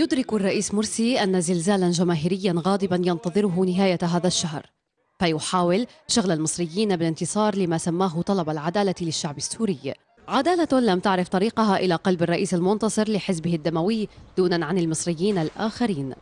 يدرك الرئيس مرسي أن زلزالا جماهيريا غاضبا ينتظره نهاية هذا الشهر فيحاول شغل المصريين بالانتصار لما سماه طلب العدالة للشعب السوري عدالة لم تعرف طريقها إلى قلب الرئيس المنتصر لحزبه الدموي دونا عن المصريين الآخرين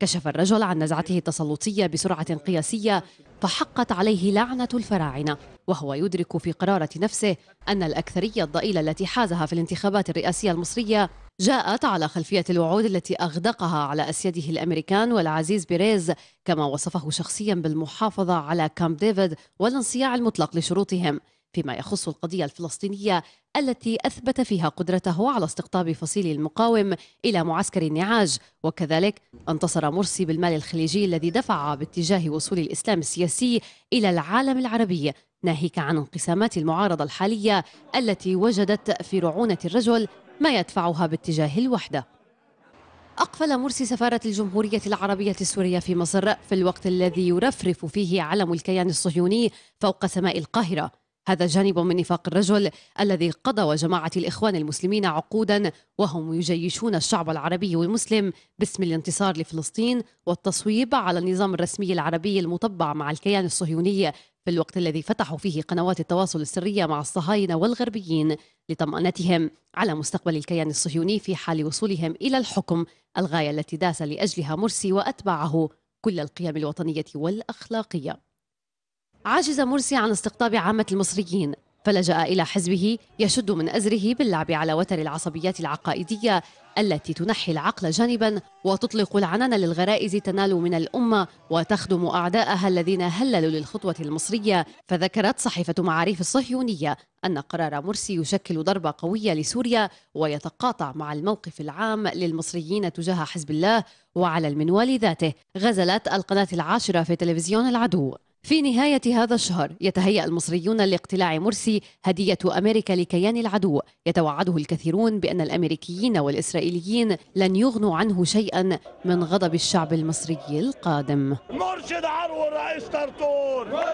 كشف الرجل عن نزعته التسلطية بسرعة قياسية فحقت عليه لعنة الفراعنة وهو يدرك في قرارة نفسه أن الأكثرية الضئيلة التي حازها في الانتخابات الرئاسية المصرية جاءت على خلفية الوعود التي أغدقها على أسياده الأمريكان والعزيز بيريز كما وصفه شخصيا بالمحافظة على كامب ديفيد والانصياع المطلق لشروطهم فيما يخص القضية الفلسطينية التي أثبت فيها قدرته على استقطاب فصيل المقاوم إلى معسكر النعاج وكذلك انتصر مرسي بالمال الخليجي الذي دفع باتجاه وصول الإسلام السياسي إلى العالم العربي ناهيك عن انقسامات المعارضة الحالية التي وجدت في رعونة الرجل ما يدفعها باتجاه الوحدة أقفل مرسي سفارة الجمهورية العربية السورية في مصر في الوقت الذي يرفرف فيه علم الكيان الصهيوني فوق سماء القاهرة هذا جانب من نفاق الرجل الذي قضى وجماعة الإخوان المسلمين عقودا وهم يجيشون الشعب العربي والمسلم باسم الانتصار لفلسطين والتصويب على النظام الرسمي العربي المطبع مع الكيان الصهيوني في الوقت الذي فتحوا فيه قنوات التواصل السرية مع الصهاينة والغربيين لطمأنتهم على مستقبل الكيان الصهيوني في حال وصولهم إلى الحكم الغاية التي داس لأجلها مرسي وأتباعه كل القيم الوطنية والأخلاقية عاجز مرسي عن استقطاب عامة المصريين فلجأ إلى حزبه يشد من أزره باللعب على وتر العصبيات العقائدية التي تنحي العقل جانبا وتطلق العنان للغرائز تنال من الأمة وتخدم أعداءها الذين هللوا للخطوة المصرية فذكرت صحيفة معاريف الصهيونية أن قرار مرسي يشكل ضربة قوية لسوريا ويتقاطع مع الموقف العام للمصريين تجاه حزب الله وعلى المنوال ذاته غزلت القناة العاشرة في تلفزيون العدو في نهاية هذا الشهر يتهيأ المصريون لاقتلاع مرسي هدية أمريكا لكيان العدو يتوعده الكثيرون بأن الأمريكيين والإسرائيليين لن يغنوا عنه شيئا من غضب الشعب المصري القادم مرشد عرو الرئيس طرطور